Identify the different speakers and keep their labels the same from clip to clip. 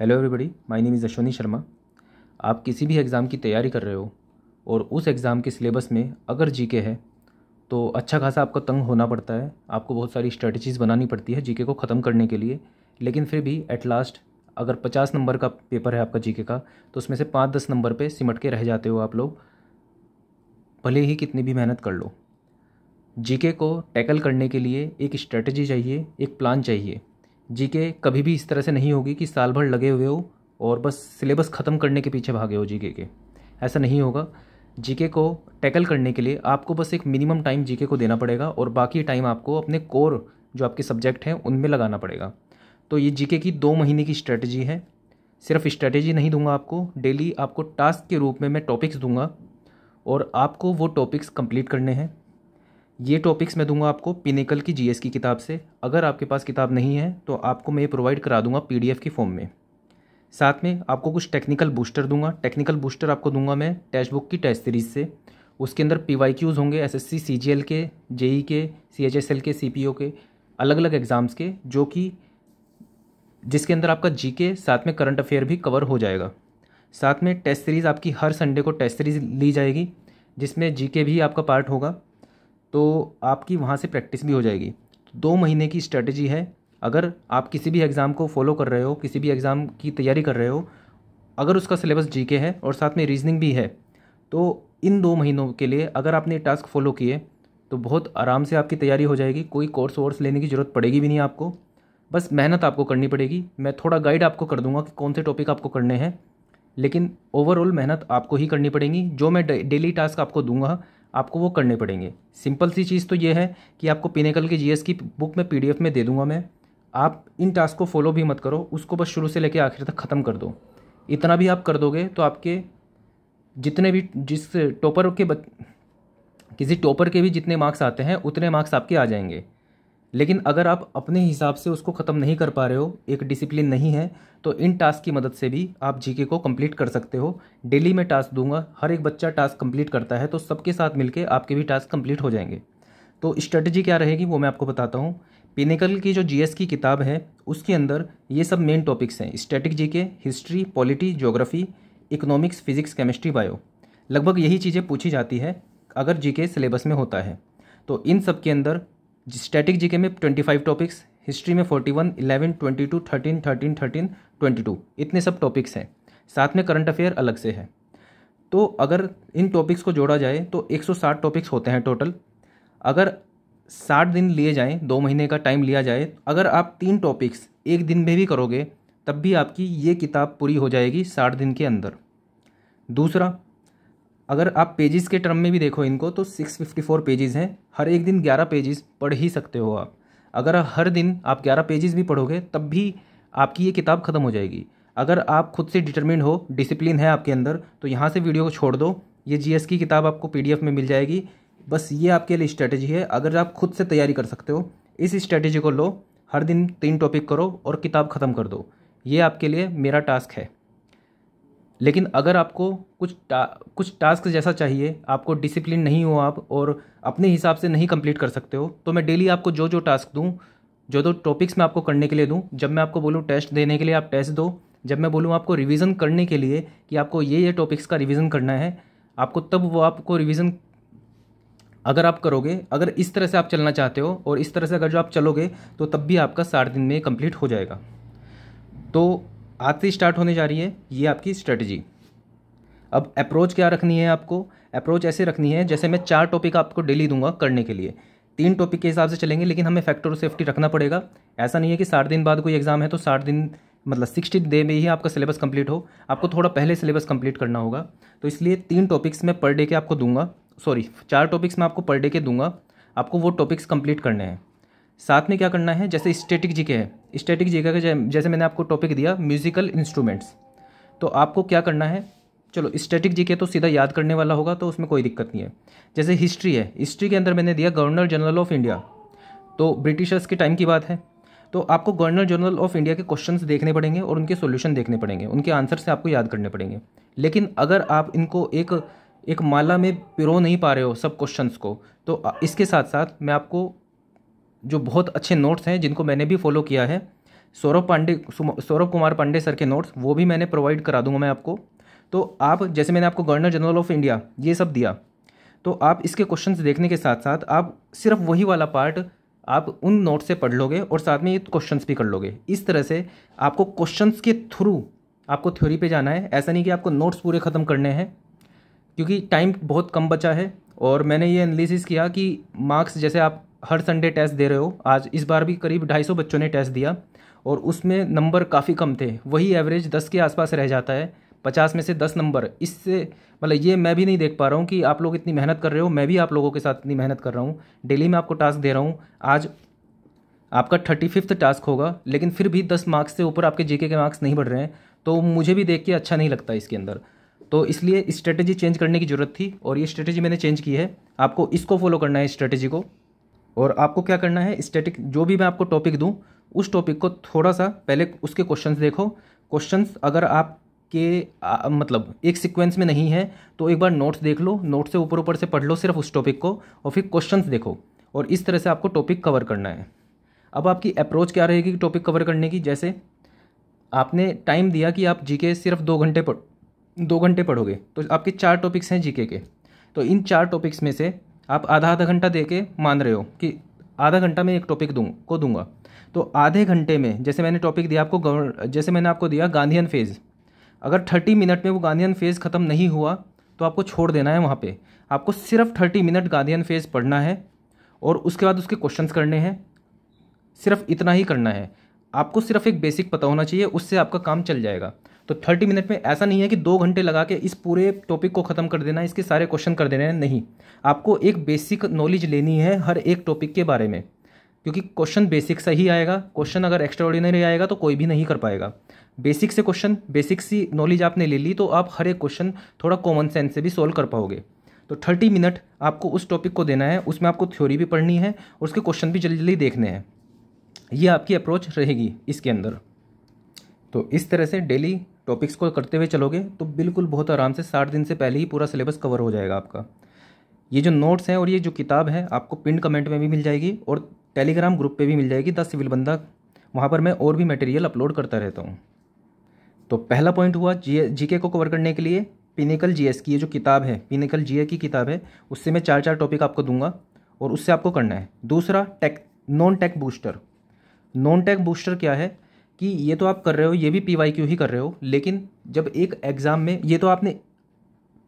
Speaker 1: hello everybody my name is Ashwani Sharma आप किसी भी एग्ज़ाम की तैयारी कर रहे हो और उस एग्ज़ाम के सिलेबस में अगर जीके है तो अच्छा खासा आपको तंग होना पड़ता है आपको बहुत सारी स्ट्रेटजीज़ बनानी पड़ती है जीके को ख़त्म करने के लिए लेकिन फिर भी एट लास्ट अगर पचास नंबर का पेपर है आपका जीके का तो उसमें से पाँच दस नंबर पर सिमट के रह जाते हो आप लोग भले ही कितनी भी मेहनत कर लो जीके को टैकल करने के लिए एक स्ट्रेटजी चाहिए एक प्लान चाहिए जीके कभी भी इस तरह से नहीं होगी कि साल भर लगे हुए हो और बस सिलेबस ख़त्म करने के पीछे भागे हो जीके के ऐसा नहीं होगा जीके को टैकल करने के लिए आपको बस एक मिनिमम टाइम जीके को देना पड़ेगा और बाकी टाइम आपको अपने कोर जो आपके सब्जेक्ट हैं उनमें लगाना पड़ेगा तो ये जीके की दो महीने की स्ट्रेटजी है सिर्फ स्ट्रेटजी नहीं दूंगा आपको डेली आपको टास्क के रूप में मैं टॉपिक्स दूंगा और आपको वो टॉपिक्स कंप्लीट करने हैं ये टॉपिक्स मैं दूंगा आपको पिनेकल की जीएस की किताब से अगर आपके पास किताब नहीं है तो आपको मैं ये प्रोवाइड करा दूंगा पीडीएफ की फॉर्म में साथ में आपको कुछ टेक्निकल बूस्टर दूंगा टेक्निकल बूस्टर आपको दूंगा मैं टेस्ट बुक की टेस्ट सीरीज़ से उसके अंदर पी वाई क्यूज़ होंगे S S C C G L के जेई e के सी एच एस एल के सी पी ओ के अलग अलग एग्ज़ाम्स के जो कि जिसके अंदर आपका जी के साथ में करंट अफेयर भी कवर हो जाएगा साथ में टेस्ट सीरीज़ आपकी हर संडे को टेस्ट सीरीज़ ली जाएगी जिसमें जी के भी आपका पार्ट होगा तो आपकी वहाँ से प्रैक्टिस भी हो जाएगी दो महीने की स्ट्रेटजी है अगर आप किसी भी एग्ज़ाम को फॉलो कर रहे हो किसी भी एग्ज़ाम की तैयारी कर रहे हो अगर उसका सिलेबस जी है और साथ में रीजनिंग भी है तो इन दो महीनों के लिए अगर आपने टास्क फॉलो किए तो बहुत आराम से आपकी तैयारी हो जाएगी कोई कोर्स वोर्स लेने की ज़रूरत पड़ेगी भी नहीं आपको बस मेहनत आपको करनी पड़ेगी मैं थोड़ा गाइड आपको कर दूंगा कि कौन से टॉपिक आपको करने हैं लेकिन ओवरऑल मेहनत आपको ही करनी पड़ेगी जो मैं डेली टास्क आपको दूंगा आपको वो करने पड़ेंगे सिंपल सी चीज़ तो ये है कि आपको पिनेकल की जीएस की बुक में पीडीएफ में दे दूंगा मैं आप इन टास्क को फॉलो भी मत करो उसको बस शुरू से लेकर आखिर तक ख़त्म कर दो इतना भी आप कर दोगे तो आपके जितने भी जिस टॉपर के किसी टॉपर के भी जितने मार्क्स आते हैं उतने मार्क्स आपके आ जाएंगे लेकिन अगर आप अपने हिसाब से उसको ख़त्म नहीं कर पा रहे हो एक डिसिप्लिन नहीं है तो इन टास्क की मदद से भी आप जीके को कंप्लीट कर सकते हो डेली मैं टास्क दूंगा हर एक बच्चा टास्क कंप्लीट करता है तो सबके साथ मिलके आपके भी टास्क कंप्लीट हो जाएंगे तो स्ट्रेटजी क्या रहेगी वो मैं आपको बताता हूँ पिनेकल की जो जी की किताब है उसके अंदर ये सब मेन टॉपिक्स हैं static G history polity geography economics physics chemistry bio लगभग यही चीज़ें पूछी जाती है अगर जीके सिलेबस में होता है तो इन सब के अंदर स्टैटिक जीके में ट्वेंटी फाइव टॉपिक्स हिस्ट्री में forty one eleven twenty two thirteen thirteen thirteen twenty two इतने सब टॉपिक्स हैं साथ में करंट अफेयर अलग से है तो अगर इन टॉपिक्स को जोड़ा जाए तो 160 टॉपिक्स होते हैं टोटल अगर 60 दिन लिए जाएँ दो महीने का टाइम लिया जाए अगर आप तीन टॉपिक्स एक दिन में भी करोगे तब भी आपकी ये किताब पूरी हो जाएगी साठ दिन के अंदर दूसरा अगर आप पेजेस के टर्म में भी देखो इनको तो 654 पेजेस हैं हर एक दिन 11 पेजेस पढ़ ही सकते हो आप अगर हर दिन आप 11 पेजेस भी पढ़ोगे तब भी आपकी ये किताब ख़त्म हो जाएगी अगर आप खुद से डिटर्मिन हो डिसिप्लिन है आपके अंदर तो यहाँ से वीडियो को छोड़ दो ये जी की किताब आपको पी में मिल जाएगी बस ये आपके लिए स्ट्रैटेजी है अगर आप खुद से तैयारी कर सकते हो इस स्ट्रैटेजी को लो हर दिन तीन टॉपिक करो और किताब ख़त्म कर दो ये आपके लिए मेरा टास्क है लेकिन अगर आपको कुछ टा, कुछ टास्क जैसा चाहिए आपको डिसिप्लिन नहीं हो आप और अपने हिसाब से नहीं कंप्लीट कर सकते हो तो मैं डेली आपको जो जो टास्क दूँ जो जो टॉपिक्स मैं आपको करने के लिए दूँ जब मैं आपको बोलूँ टेस्ट देने के लिए आप टेस्ट दो जब मैं बोलूँ आपको रिविज़न करने के लिए कि आपको ये ये टॉपिक्स का रिविज़न करना है आपको तब वो आपको रिविज़न अगर आप करोगे अगर इस तरह से आप चलना चाहते हो और इस तरह से अगर जो आप चलोगे तो तब भी आपका साठ दिन में कंप्लीट हो जाएगा तो आज से स्टार्ट होने जा रही है ये आपकी स्ट्रेटजी अब अप्रोच क्या रखनी है आपको अप्रोच ऐसे रखनी है जैसे मैं चार टॉपिक आपको डेली दूंगा करने के लिए तीन टॉपिक के हिसाब से चलेंगे लेकिन हमें फैक्टर ऑफ सेफ्टी रखना पड़ेगा ऐसा नहीं है कि साठ दिन बाद कोई एग्ज़ाम है तो साठ दिन मतलब सिक्सटी डे में ही आपका सिलेबस कंप्लीट हो आपको थोड़ा पहले सिलेबस कंप्लीट करना होगा तो इसलिए तीन टॉपिक्स मैं पर डे के आपको दूंगा सॉरी चार टॉपिक्स मैं आपको पर डे के दूंगा आपको वो टॉपिक्स कंप्लीट करने हैं साथ में क्या करना है जैसे स्टेटिक जीके है स्टेटिक जीके का जैसे मैंने आपको टॉपिक दिया म्यूजिकल इंस्ट्रूमेंट्स तो आपको क्या करना है चलो स्टेटिक जीके तो सीधा याद करने वाला होगा तो उसमें कोई दिक्कत नहीं है जैसे हिस्ट्री है हिस्ट्री के अंदर मैंने दिया गवर्नर जनरल ऑफ इंडिया तो ब्रिटिशर्स के टाइम की बात है तो आपको गवर्नर जनरल ऑफ इंडिया के क्वेश्चंस देखने पड़ेंगे और उनके सॉल्यूशन देखने पड़ेंगे उनके आंसर से आपको याद करने पड़ेंगे लेकिन अगर आप इनको एक एक माला में पिरो नहीं पा रहे हो सब क्वेश्चंस को तो इसके साथ साथ मैं आपको जो बहुत अच्छे नोट्स हैं जिनको मैंने भी फॉलो किया है सौरभ पांडे सौरभ कुमार पांडे सर के नोट्स वो भी मैंने प्रोवाइड करा दूंगा मैं आपको तो आप जैसे मैंने आपको गवर्नर जनरल ऑफ इंडिया ये सब दिया तो आप इसके क्वेश्चन देखने के साथ साथ आप सिर्फ वही वाला पार्ट आप उन नोट से पढ़ लोगे और साथ में ये क्वेश्चंस भी कर लोगे इस तरह से आपको क्वेश्चंस के थ्रू आपको थ्योरी पे जाना है ऐसा नहीं कि आपको नोट्स पूरे ख़त्म करने हैं क्योंकि टाइम बहुत कम बचा है और मैंने ये एनालिसिस किया कि मार्क्स जैसे आप हर संडे टेस्ट दे रहे हो आज इस बार भी करीब ढाई सौ बच्चों ने टेस्ट दिया और उसमें नंबर काफ़ी कम थे वही एवरेज दस के आसपास रह जाता है पचास में से दस नंबर इससे मतलब ये मैं भी नहीं देख पा रहा हूँ कि आप लोग इतनी मेहनत कर रहे हो मैं भी आप लोगों के साथ इतनी मेहनत कर रहा हूँ डेली मैं आपको टास्क दे रहा हूँ आज आपका थर्टी फिफ्थ टास्क होगा लेकिन फिर भी दस मार्क्स से ऊपर आपके जीके के मार्क्स नहीं बढ़ रहे हैं तो मुझे भी देख के अच्छा नहीं लगता इसके अंदर तो इसलिए स्ट्रेटेजी चेंज करने की ज़रूरत थी और ये स्ट्रेटेजी मैंने चेंज की है आपको इसको फॉलो करना है इस स्ट्रेटेजी को और आपको क्या करना है स्टैटिक जो भी मैं आपको टॉपिक दूँ उस टॉपिक को थोड़ा सा पहले उसके क्वेश्चन देखो क्वेश्चन अगर आप के आ, मतलब एक सीक्वेंस में नहीं है तो एक बार नोट्स देख लो नोट से ऊपर ऊपर से पढ़ लो सिर्फ उस टॉपिक को और फिर क्वेश्चंस देखो और इस तरह से आपको टॉपिक कवर करना है अब आपकी अप्रोच क्या रहेगी टॉपिक कवर करने की जैसे आपने टाइम दिया कि आप जीके सिर्फ दो घंटे पढ़ दो घंटे पढ़ोगे तो आपके चार टॉपिक्स हैं जीके के तो इन चार टॉपिक्स में से आप आधा आधा घंटा दे के मान रहे हो कि आधा घंटा मैं एक टॉपिक दूँ को दूंगा तो आधे घंटे में जैसे मैंने टॉपिक दिया आपको जैसे मैंने आपको दिया गांधीयन फेज़ अगर थर्टी मिनट में वो गांधीयन फेज़ ख़त्म नहीं हुआ तो आपको छोड़ देना है वहाँ पे आपको सिर्फ थर्टी मिनट गांधीयन फेज़ पढ़ना है और उसके बाद उसके क्वेश्चंस करने हैं सिर्फ इतना ही करना है आपको सिर्फ एक बेसिक पता होना चाहिए उससे आपका काम चल जाएगा तो थर्टी मिनट में ऐसा नहीं है कि दो घंटे लगा के इस पूरे टॉपिक को ख़त्म कर देना इसके सारे क्वेश्चन कर देने नहीं आपको एक बेसिक नॉलेज लेनी है हर एक टॉपिक के बारे में क्योंकि क्वेश्चन बेसिक से ही आएगा क्वेश्चन अगर एक्स्ट्रा ऑर्डिनरी आएगा तो कोई भी नहीं कर पाएगा बेसिक से क्वेश्चन बेसिक सी नॉलेज आपने ले ली तो आप हर एक क्वेश्चन थोड़ा कॉमन सेंस से भी सॉल्व कर पाओगे तो थर्टी मिनट आपको उस टॉपिक को देना है उसमें आपको थ्योरी भी पढ़नी है और उसके क्वेश्चन भी जल्दी जल्दी देखने हैं ये आपकी अप्रोच रहेगी इसके अंदर तो इस तरह से डेली टॉपिक्स को करते हुए चलोगे तो बिल्कुल बहुत आराम से साठ दिन से पहले ही पूरा सिलेबस कवर हो जाएगा आपका ये जो नोट्स हैं और ये जो किताब है आपको पिंड कमेंट में भी मिल जाएगी और टेलीग्राम ग्रुप पे भी मिल जाएगी द सिविल बंदा वहाँ पर मैं और भी मटेरियल अपलोड करता रहता हूँ तो पहला पॉइंट हुआ जी जीके को कवर करने के लिए पिनिकल जी की ये जो किताब है पिनिकल जी की किताब है उससे मैं चार चार टॉपिक आपको दूंगा और उससे आपको करना है दूसरा tech non tech booster non tech booster क्या है कि ये तो आप कर रहे हो ये भी पी वाई क्यू ही कर रहे हो लेकिन जब एक एग्ज़ाम में ये तो आपने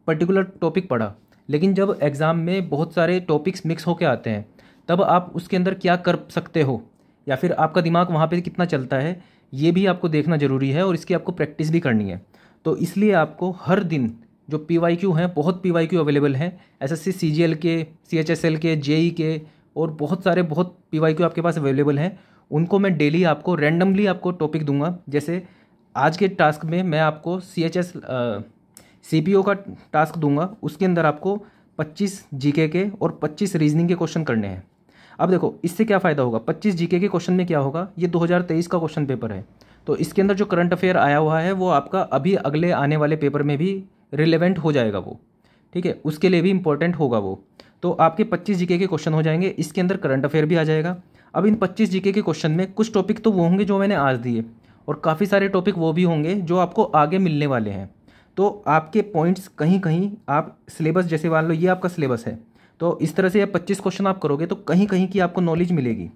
Speaker 1: पर्टिकुलर टॉपिक पढ़ा लेकिन जब एग्ज़ाम में बहुत सारे टॉपिक्स मिक्स होके आते हैं तब आप उसके अंदर क्या कर सकते हो या फिर आपका दिमाग वहाँ पे कितना चलता है ये भी आपको देखना ज़रूरी है और इसकी आपको प्रैक्टिस भी करनी है तो इसलिए आपको हर दिन जो पी वाई क्यू हैं बहुत पी वाई क्यू अवेलेबल हैं S S C C G L के सी एच एस एल के जे ई के और बहुत सारे बहुत पी वाई क्यू आपके पास अवेलेबल हैं उनको मैं डेली आपको रैंडमली आपको टॉपिक दूंगा जैसे आज के टास्क में मैं आपको C H S C P O का टास्क दूंगा उसके अंदर आपको 25 जीके के और 25 रीजनिंग के क्वेश्चन करने हैं अब देखो इससे क्या फ़ायदा होगा 25 जीके के क्वेश्चन में क्या होगा ये 2023 का क्वेश्चन पेपर है तो इसके अंदर जो करंट अफेयर आया हुआ है वो आपका अभी अगले आने वाले पेपर में भी रिलेवेंट हो जाएगा वो ठीक है उसके लिए भी इंपॉर्टेंट होगा वो तो आपके 25 जीके के क्वेश्चन हो जाएंगे इसके अंदर करंट अफेयर भी आ जाएगा अब इन 25 जीके के क्वेश्चन में कुछ टॉपिक तो वो होंगे जो मैंने आज दिए और काफ़ी सारे टॉपिक वो भी होंगे जो आपको आगे मिलने वाले हैं तो आपके पॉइंट्स कहीं कहीं आप सिलेबस जैसे मान लो ये आपका सिलेबस है तो इस तरह से ये पच्चीस क्वेश्चन आप करोगे तो कहीं कहीं की आपको नॉलेज मिलेगी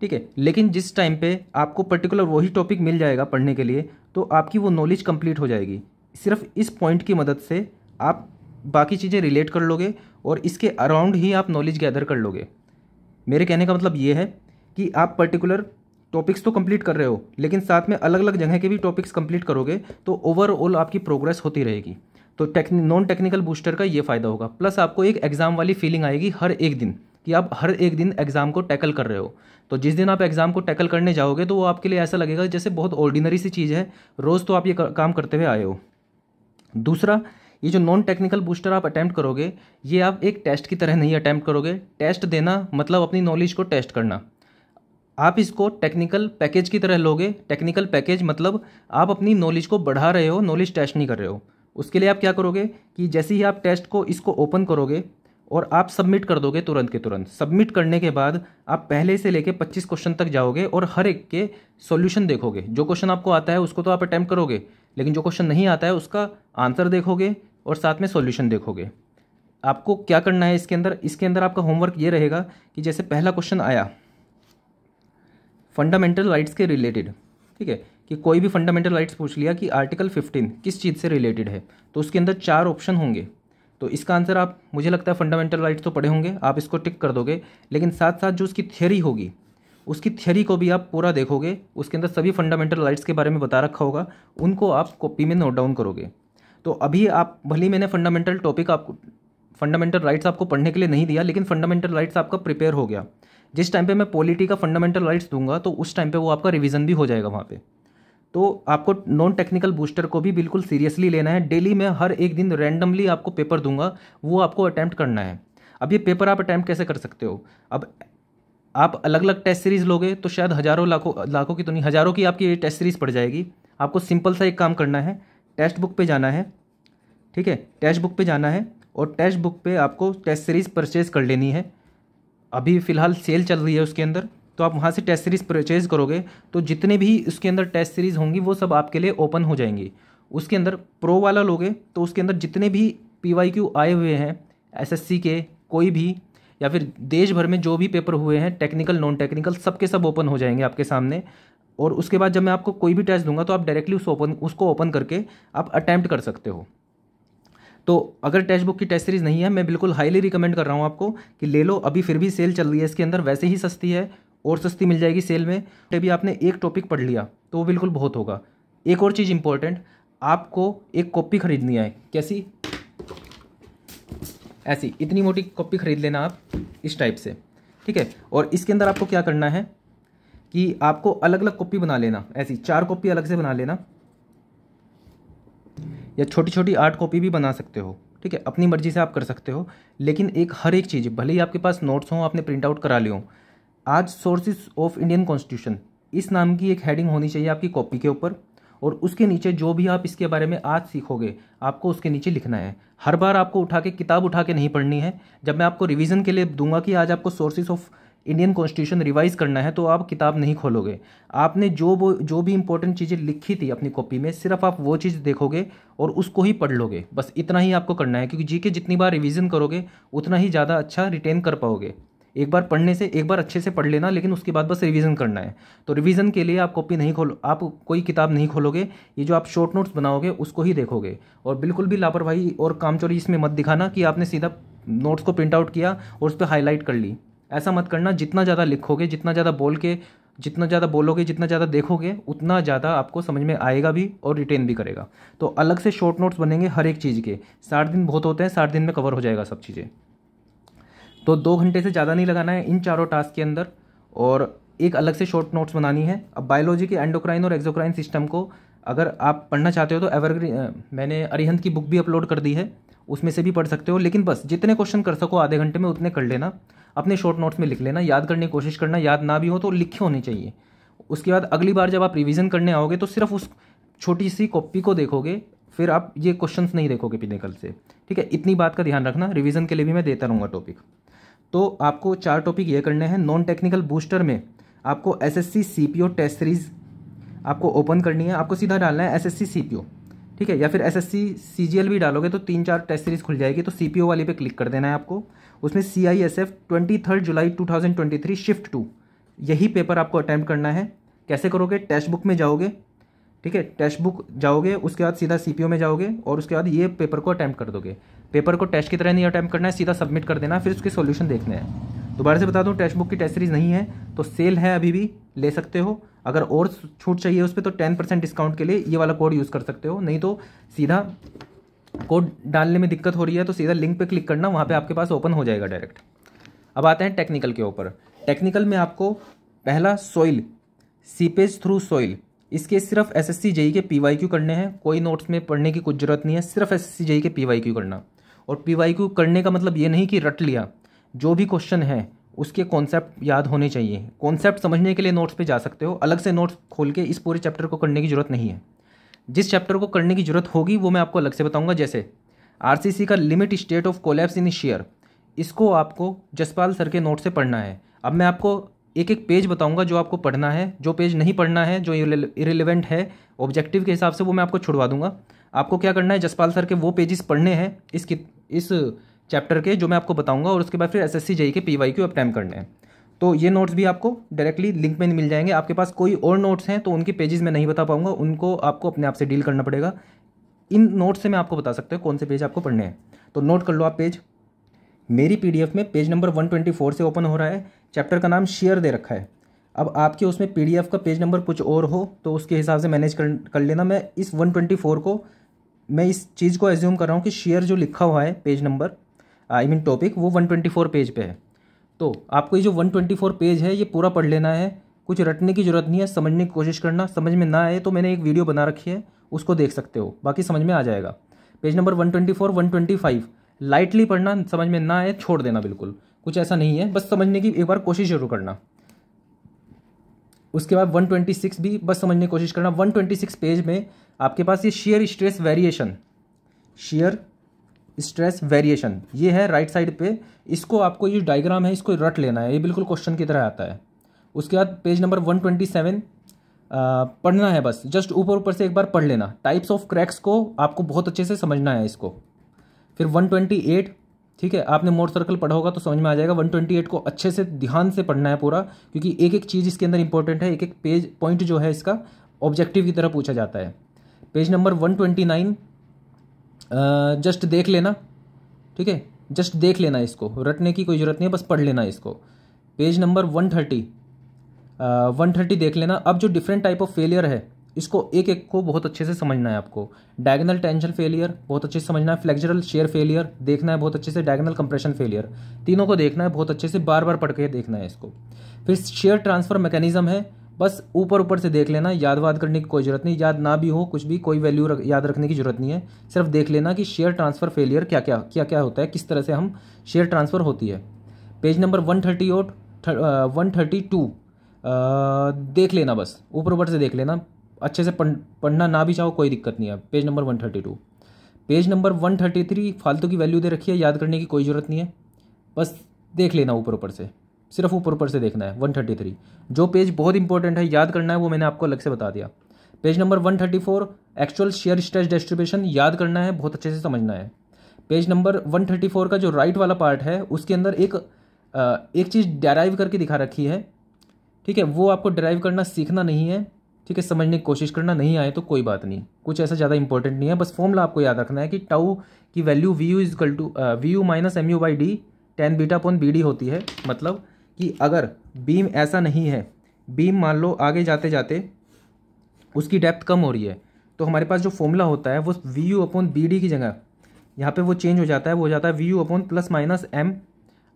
Speaker 1: ठीक है लेकिन जिस टाइम पे आपको पर्टिकुलर वही टॉपिक मिल जाएगा पढ़ने के लिए तो आपकी वो नॉलेज कंप्लीट हो जाएगी सिर्फ इस पॉइंट की मदद से आप बाकी चीज़ें रिलेट कर लोगे और इसके अराउंड ही आप नॉलेज गैदर कर लोगे मेरे कहने का मतलब ये है कि आप पर्टिकुलर टॉपिक्स तो कंप्लीट कर रहे हो लेकिन साथ में अलग अलग जगह के भी टॉपिक्स कंप्लीट करोगे तो ओवरऑल आपकी प्रोग्रेस होती रहेगी तो नॉन टेक्निकल बूस्टर का ये फ़ायदा होगा प्लस आपको एक एग्ज़ाम वाली फीलिंग आएगी हर एक दिन कि आप हर एक दिन एग्ज़ाम को टैकल कर रहे हो तो जिस दिन आप एग्ज़ाम को टैकल करने जाओगे तो वो आपके लिए ऐसा लगेगा जैसे बहुत ऑर्डिनरी सी चीज़ है रोज़ तो आप ये काम करते हुए आए हो दूसरा ये जो नॉन टेक्निकल बूस्टर आप अटैम्प्ट करोगे ये आप एक टेस्ट की तरह नहीं अटैम्प्ट करोगे टेस्ट देना मतलब अपनी नॉलेज को टेस्ट करना आप इसको टेक्निकल पैकेज की तरह लोगे टेक्निकल पैकेज मतलब आप अपनी नॉलेज को बढ़ा रहे हो नॉलेज टेस्ट नहीं कर रहे हो उसके लिए आप क्या करोगे कि जैसे ही आप टेस्ट को इसको ओपन करोगे और आप सबमिट कर दोगे तुरंत के तुरंत सबमिट करने के बाद आप पहले से लेके 25 क्वेश्चन तक जाओगे और हर एक के सॉल्यूशन देखोगे जो क्वेश्चन आपको आता है उसको तो आप अटैम्प्ट करोगे लेकिन जो क्वेश्चन नहीं आता है उसका आंसर देखोगे और साथ में सॉल्यूशन देखोगे आपको क्या करना है इसके अंदर इसके अंदर आपका होमवर्क ये रहेगा कि जैसे पहला क्वेश्चन आया फंडामेंटल राइट्स के रिलेटेड ठीक है कि कोई भी फंडामेंटल राइट्स पूछ लिया कि आर्टिकल फिफ्टीन किस चीज़ से रिलेटेड है तो उसके अंदर चार ऑप्शन होंगे तो इसका आंसर आप मुझे लगता है फंडामेंटल राइट्स तो पढ़े होंगे आप इसको टिक कर दोगे लेकिन साथ साथ जो उसकी थियोरी होगी उसकी थियोरी को भी आप पूरा देखोगे उसके अंदर सभी फंडामेंटल राइट्स के बारे में बता रखा होगा उनको आप कॉपी में नोट डाउन करोगे तो अभी आप भले मैंने फंडामेंटल टॉपिक आपको फंडामेंटल राइट्स आपको पढ़ने के लिए नहीं दिया लेकिन फंडामेंटल राइट्स आपका प्रिपेयर हो गया जिस टाइम पे मैं पॉलिटी का फंडामेंटल राइट्स दूंगा तो उस टाइम पे वो आपका रिवीजन भी हो जाएगा वहाँ पे तो आपको नॉन टेक्निकल बूस्टर को भी बिल्कुल सीरियसली लेना है डेली मैं हर एक दिन रैंडमली आपको पेपर दूंगा वो आपको अटैम्प्ट करना है अब ये पेपर आप अटैम्प्ट कैसे कर सकते हो अब आप अलग अलग टेस्ट सीरीज़ लोगे तो शायद हज़ारों लाखों लाखों की तो नहीं हज़ारों की आपकी टेस्ट सीरीज़ पड़ जाएगी आपको सिंपल सा एक काम करना है टेक्स्ट बुक पे जाना है ठीक है टेस्ट बुक पे जाना है और टेस्ट बुक पे आपको टेस्ट सीरीज़ परचेज़ कर लेनी है अभी फ़िलहाल सेल चल रही है उसके अंदर तो आप वहाँ से टेस्ट सीरीज़ परचेज़ करोगे तो जितने भी उसके अंदर टेस्ट सीरीज़ होंगी वो सब आपके लिए ओपन हो जाएंगी उसके अंदर प्रो वाला लोगे तो उसके अंदर जितने भी पी वाई क्यू आए हुए हैं एस के कोई भी या फिर देश भर में जो भी पेपर हुए हैं टेक्निकल नॉन टेक्निकल सब के सब ओपन हो जाएंगे आपके सामने और उसके बाद जब मैं आपको कोई भी टेस्ट दूंगा तो आप डायरेक्टली उस ओपन उसको ओपन करके आप अटैम्प्ट कर सकते हो तो अगर टेस्ट बुक की टेस्ट सीरीज़ नहीं है मैं बिल्कुल हाईली रिकमेंड कर रहा हूँ आपको कि ले लो अभी फिर भी सेल चल रही है इसके अंदर वैसे ही सस्ती है और सस्ती मिल जाएगी सेल में भी आपने एक टॉपिक पढ़ लिया तो वो बिल्कुल बहुत होगा एक और चीज़ इम्पोर्टेंट आपको एक कॉपी ख़रीदनी है कैसी ऐसी इतनी मोटी कॉपी ख़रीद लेना आप इस टाइप से ठीक है और इसके अंदर आपको क्या करना है कि आपको अलग अलग कॉपी बना लेना ऐसी चार कॉपी अलग से बना लेना या छोटी छोटी आठ कॉपी भी बना सकते हो ठीक है अपनी मर्जी से आप कर सकते हो लेकिन एक हर एक चीज़ भले ही आपके पास नोट्स हों आपने प्रिंट आउट करा लिए हों आज सोर्सेज ऑफ इंडियन कॉन्स्टिट्यूशन इस नाम की एक हेडिंग होनी चाहिए आपकी कॉपी के ऊपर और उसके नीचे जो भी आप इसके बारे में आज सीखोगे आपको उसके नीचे लिखना है हर बार आपको उठा के किताब उठा के नहीं पढ़नी है जब मैं आपको रिवीजन के लिए दूंगा कि आज आपको sources of Indian constitution revise करना है तो आप किताब नहीं खोलोगे आपने जो वो जो भी इंपॉर्टेंट चीज़ें लिखी थी अपनी कॉपी में सिर्फ आप वो चीज़ देखोगे और उसको ही पढ़ लोगे बस इतना ही आपको करना है क्योंकि जी के जितनी बार रिविज़न करोगे उतना ही ज़्यादा अच्छा रिटेन कर पाओगे एक बार पढ़ने से एक बार अच्छे से पढ़ लेना लेकिन उसके बाद बस रिवीजन करना है तो रिवीजन के लिए आप कॉपी नहीं खोलो आप कोई किताब नहीं खोलोगे ये जो आप शॉर्ट नोट्स बनाओगे उसको ही देखोगे और बिल्कुल भी लापरवाही और कामचोरी इसमें मत दिखाना कि आपने सीधा नोट्स को प्रिंट आउट किया और उस पर हाईलाइट कर ली ऐसा मत करना जितना ज़्यादा लिखोगे जितना ज़्यादा बोल के जितना ज़्यादा बोलोगे जितना ज़्यादा देखोगे उतना ज़्यादा आपको समझ में आएगा भी और रिटेन भी करेगा तो अलग से शॉर्ट नोट्स बनेंगे हर एक चीज़ के साठ दिन बहुत होते हैं साठ दिन में कवर हो जाएगा सब चीज़ें तो दो घंटे से ज़्यादा नहीं लगाना है इन चारों टास्क के अंदर और एक अलग से शॉर्ट नोट्स बनानी है अब बायोलॉजी के एंडोक्राइन और एक्जोक्राइन सिस्टम को अगर आप पढ़ना चाहते हो तो एवरग्रीन मैंने अरिहंत की बुक भी अपलोड कर दी है उसमें से भी पढ़ सकते हो लेकिन बस जितने क्वेश्चन कर सको आधे घंटे में उतने कर लेना अपने शॉर्ट नोट्स में लिख लेना याद करने की कोशिश करना याद ना भी हो तो लिखे होने चाहिए उसके बाद अगली बार जब आप रिविज़न करने आओगे तो सिर्फ उस छोटी सी कॉपी को देखोगे फिर आप ये क्वेश्चन नहीं देखोगे पिने कल से ठीक है इतनी बात का ध्यान रखना रिविज़न के लिए भी मैं देता रहूँगा टॉपिक तो आपको चार टॉपिक ये करने हैं नॉन टेक्निकल बूस्टर में आपको S S C C P O test series आपको ओपन करनी है आपको सीधा डालना है S S C C P O ठीक है या फिर एस एस भी डालोगे तो तीन चार टेस्ट सीरीज़ खुल जाएगी तो सी वाली पे क्लिक कर देना है आपको उसमें C I S F twenty third July two thousand twenty three shift two यही पेपर आपको अटैम्प्ट करना है कैसे करोगे टेस्ट बुक में जाओगे ठीक है टेस्ट बुक जाओगे उसके बाद सीधा सी में जाओगे और उसके बाद ये पेपर को अटैम्प्ट कर दोगे पेपर को टेस्ट की तरह नहीं अटैम्प्ट करना है सीधा सबमिट कर देना फिर उसके सोल्यूशन देखने हैं दोबारा से बता दूँ टेस्ट बुक की टेस्ट सीरीज़ नहीं है तो सेल है अभी भी ले सकते हो अगर और छूट चाहिए उस पर तो टेन परसेंट डिस्काउंट के लिए ये वाला कोड यूज़ कर सकते हो नहीं तो सीधा कोड डालने में दिक्कत हो रही है तो सीधा लिंक पे क्लिक करना वहाँ पे आपके पास ओपन हो जाएगा डायरेक्ट अब आते हैं टेक्निकल के ऊपर टेक्निकल में आपको पहला सोइल सीपेज थ्रू सोइल इसके सिर्फ एस एस सी जेई के पी वाई क्यू करने हैं कोई नोट्स में पढ़ने की कुछ ज़रूरत नहीं है सिर्फ एस एस सी जेई के पी वाई क्यू करना और पी वाई क्यू करने का मतलब ये नहीं कि रट लिया जो भी क्वेश्चन है उसके कॉन्सेप्ट याद होने चाहिए कॉन्सेप्ट समझने के लिए नोट्स पे जा सकते हो अलग से नोट्स खोल के इस पूरे चैप्टर को करने की ज़रूरत नहीं है जिस चैप्टर को करने की ज़रूरत होगी वो मैं आपको अलग से बताऊंगा जैसे आर का limit state of collapse in shear इसको आपको जसपाल सर के नोट से पढ़ना है अब मैं आपको एक एक पेज बताऊंगा जो आपको पढ़ना है जो पेज नहीं पढ़ना है जो इरेलीवेंट है ऑब्जेक्टिव के हिसाब से वो मैं आपको छुड़वा दूंगा आपको क्या करना है जसपाल सर के वो पेजेस पढ़ने हैं इस इस चैप्टर के जो मैं आपको बताऊंगा और उसके बाद फिर एस एस सी के पी वाई क्यू अटैम्प करने हैं तो ये नोट्स भी आपको डायरेक्टली लिंक में मिल जाएंगे आपके पास कोई और नोट्स हैं तो उनके पेजेस में नहीं बता पाऊंगा उनको आपको अपने आप से डील करना पड़ेगा इन नोट्स से मैं आपको बता सकता हूँ कौन से पेज आपको पढ़ने हैं तो नोट कर लो आप पेज मेरी पी में पेज नंबर वन से ओपन हो रहा है चैप्टर का नाम शेयर दे रखा है अब आपके उसमें पी का पेज नंबर कुछ और हो तो उसके हिसाब से मैनेज कर कर लेना मैं इस 124 को मैं इस चीज़ को एज्यूम कर रहा हूँ कि शेयर जो लिखा हुआ है page number I mean topic वो 124 पेज पे है तो आपको ये जो 124 पेज है ये पूरा पढ़ लेना है कुछ रटने की ज़रूरत नहीं है समझने की कोशिश करना समझ में ना आए तो मैंने एक वीडियो बना रखी है उसको देख सकते हो बाकी समझ में आ जाएगा पेज नंबर 124 125 लाइटली पढ़ना समझ में ना आए छोड़ देना बिल्कुल कुछ ऐसा नहीं है बस समझने की एक बार कोशिश जरूर करना उसके बाद 126 भी बस समझने की कोशिश करना 126 पेज में आपके पास ये shear stress variation shear stress variation ये है राइट साइड पे इसको आपको ये डायग्राम है इसको रट लेना है ये बिल्कुल क्वेश्चन की तरह आता है उसके बाद page number one twenty seven पढ़ना है बस जस्ट ऊपर ऊपर से एक बार पढ़ लेना टाइप्स ऑफ क्रैक्स को आपको बहुत अच्छे से समझना है इसको फिर वन ट्वेंटी एट ठीक है आपने मोर सर्कल पढ़ा होगा तो समझ में आ जाएगा 128 को अच्छे से ध्यान से पढ़ना है पूरा क्योंकि एक एक चीज़ इसके अंदर इंपॉर्टेंट है एक एक पेज पॉइंट जो है इसका ऑब्जेक्टिव की तरह पूछा जाता है पेज नंबर नाइन जस्ट देख लेना ठीक है जस्ट देख लेना इसको रटने की कोई ज़रूरत नहीं है बस पढ़ लेना इसको page number one thirty one thirty देख लेना अब जो डिफरेंट टाइप ऑफ फेलियर है इसको एक एक को बहुत अच्छे से समझना है आपको डायगनल टेंशन फेलियर बहुत अच्छे से समझना है फ्लेक्जरल शेयर फेलियर देखना है बहुत अच्छे से डायगनल कंप्रेशन फेलियर तीनों को देखना है बहुत अच्छे से बार बार पढ़ के देखना है इसको फिर शेयर ट्रांसफर मैकेनिज्म है बस ऊपर ऊपर से देख लेना याद वाद करने की कोई ज़रूरत नहीं याद ना भी हो कुछ भी कोई वैल्यू रख, याद रखने की ज़रूरत नहीं है सिर्फ देख लेना कि शेयर ट्रांसफ़र फेलियर क्या क्या क्या क्या होता है किस तरह से हम शेयर ट्रांसफ़र होती है page number one thirty or one thirty two देख लेना बस ऊपर ऊपर से देख लेना अच्छे से पढ़ पढ़ना ना भी चाहो कोई दिक्कत नहीं है page number one thirty two page number one thirty three फालतू की वैल्यू दे रखी है याद करने की कोई ज़रूरत नहीं है बस देख लेना ऊपर ऊपर से सिर्फ ऊपर ऊपर से देखना है 133 जो पेज बहुत इंपॉर्टेंट है याद करना है वो मैंने आपको अलग से बता दिया page number 134 actual shear stress distribution याद करना है बहुत अच्छे से समझना है पेज नंबर 134 का जो राइट वाला पार्ट है उसके अंदर एक एक चीज़ डराइव करके दिखा रखी है ठीक है वो आपको डराइव करना सीखना नहीं है ठीक है समझने की कोशिश करना नहीं आए तो कोई बात नहीं कुछ ऐसा ज़्यादा इंपॉर्टेंट नहीं है बस फॉर्मला आपको याद रखना है कि टाउ की value V U is equal to V U minus M U by D tan beta upon B D होती है मतलब कि अगर बीम ऐसा नहीं है बीम मान लो आगे जाते जाते उसकी डेप्थ कम हो रही है तो हमारे पास जो फॉर्मूला होता है वो V U upon B D की जगह यहाँ पे वो चेंज हो जाता है वो हो जाता है V U upon plus minus M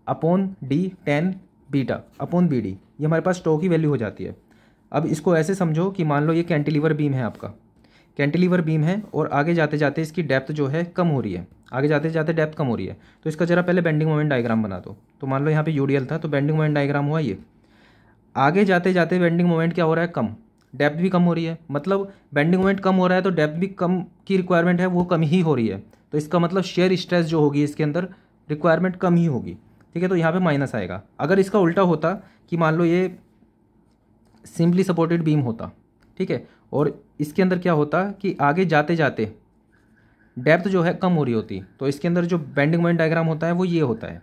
Speaker 1: upon D tan beta upon B D ये हमारे पास स्टॉक की वैल्यू हो जाती है अब इसको ऐसे समझो कि मान लो ये कैंटिलीवर बीम है आपका कैंटिलीवर बीम है और आगे जाते जाते इसकी डेप्थ जो है कम हो रही है आगे जाते जाते डेप्थ कम हो रही है तो इसका जरा पहले बेंडिंग मोमेंट डायग्राम बना दो तो मान लो यहाँ पे यूडीएल था तो बेंडिंग मोमेंट डायग्राम हुआ ये आगे जाते जाते बेंडिंग मोमेंट क्या हो रहा है कम डेप्थ भी कम हो रही है मतलब बेंडिंग मोमेंट कम हो रहा है तो डेप्थ भी कम की रिक्वायरमेंट है वो कम ही हो रही है तो इसका मतलब शेयर स्ट्रेस जो होगी इसके अंदर रिक्वायरमेंट कम ही होगी ठीक है तो यहाँ पर माइनस आएगा अगर इसका उल्टा होता कि मान लो ये सिंपली सपोर्टेड बीम होता ठीक है और इसके अंदर क्या होता कि आगे जाते जाते डेप्थ जो है कम हो रही होती तो इसके अंदर जो बेंडिंग मोमेंट डायग्राम होता है वो ये होता है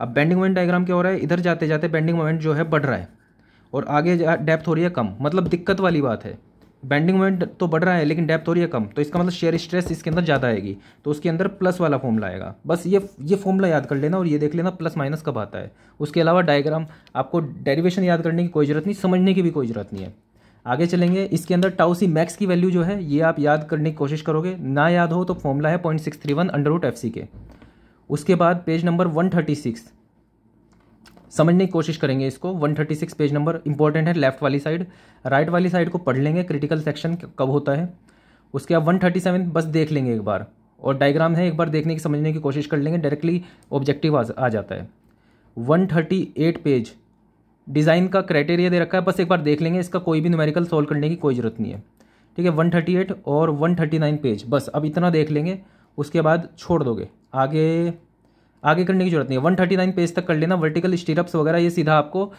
Speaker 1: अब बेंडिंग मोमेंट डायग्राम क्या हो रहा है इधर जाते जाते बेंडिंग मोमेंट जो है बढ़ रहा है और आगे डेप्थ हो रही है कम मतलब दिक्कत वाली बात है बेंडिंग मोमेंट तो बढ़ रहा है लेकिन डेप्थ हो रही है कम तो इसका मतलब शेयर स्ट्रेस इसके अंदर ज़्यादा आएगी तो उसके अंदर प्लस वाला फॉर्मूला आएगा बस ये ये फॉर्मूला याद कर लेना और ये देख लेना प्लस माइनस कब आता है उसके अलावा डायग्राम आपको डेरिवेशन याद करने की कोई ज़रूरत नहीं समझने की भी कोई ज़रूरत नहीं है आगे चलेंगे इसके अंदर टाउ सी मैक्स की वैल्यू जो है ये आप याद करने की कोशिश करोगे ना याद हो तो फॉर्मूला है point six three one under root F C के उसके बाद page number one thirty six समझने की कोशिश करेंगे इसको one thirty six page number important है लेफ्ट वाली साइड राइट वाली साइड को पढ़ लेंगे क्रिटिकल सेक्शन कब होता है उसके बाद वन थर्टी सेवन बस देख लेंगे एक बार और डायग्राम है एक बार देखने की समझने की कोशिश कर लेंगे डायरेक्टली ऑब्जेक्टिव आ, जाता है one thirty eight page design का क्राइटेरिया दे रखा है बस एक बार देख लेंगे इसका कोई भी न्यूमेरिकल सोल्व करने की कोई ज़रूरत नहीं है ठीक है वन थर्टी एट और वन थर्टी नाइन पेज बस अब इतना देख लेंगे उसके बाद छोड़ दोगे आगे आगे करने की जरूरत नहीं है वन थर्टी नाइन पेज तक कर लेना वर्टिकल स्टीरअप्स वगैरह ये सीधा आपको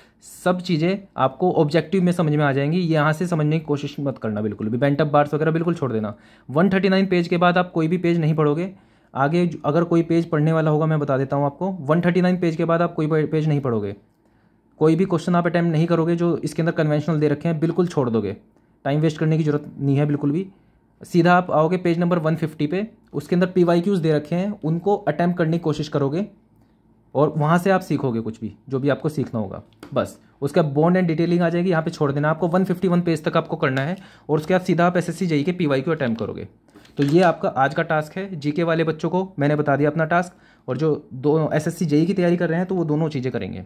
Speaker 1: सब चीज़ें आपको ऑब्जेक्टिव में समझ में आ जाएंगी यहाँ से समझने की कोशिश मत करना बिल्कुल भी बेंटअप बार्स वगैरह बिल्कुल छोड़ देना वन थर्टी नाइन पेज के बाद आप कोई भी पेज नहीं पढ़ोगे आगे अगर कोई पेज पढ़ने वाला होगा मैं बता देता हूँ आपको वन थर्टी नाइन पेज के बाद आप कोई पेज नहीं पढ़ोगे कोई भी क्वेश्चन आप अटैम्प्ट नहीं करोगे जो इसके अंदर कन्वेंशनल दे रखे हैं बिल्कुल छोड़ दोगे टाइम वेस्ट करने की जरूरत नहीं है बिल्कुल भी सीधा आप आओगे पेज नंबर वन फिफ्टी पे उसके अंदर पी वाई क्यूज़ दे रखे हैं उनको अटैम्प्ट करने की कोशिश करोगे और वहाँ से आप सीखोगे कुछ भी जो भी आपको सीखना होगा बस उसका बॉन्ड एंड डिटेलिंग आ जाएगी यहाँ पे छोड़ देना आपको 151 पेज तक आपको करना है और उसके बाद सीधा आप एस एस सी जे के पी वाई क्यू अटैम्प्ट करोगे तो ये आपका आज का टास्क है जीके वाले बच्चों को मैंने बता दिया अपना टास्क और जो दो एस एस सी जेई की तैयारी कर रहे हैं तो वो दोनों चीज़ें करेंगे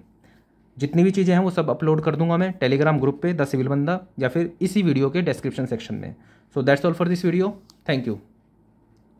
Speaker 1: जितनी भी चीज़ें हैं वो सब अपलोड कर दूंगा मैं टेलीग्राम ग्रुप पे द सिविल बंदा या फिर इसी वीडियो के डिस्क्रिप्शन सेक्शन में so that's all for this video thank you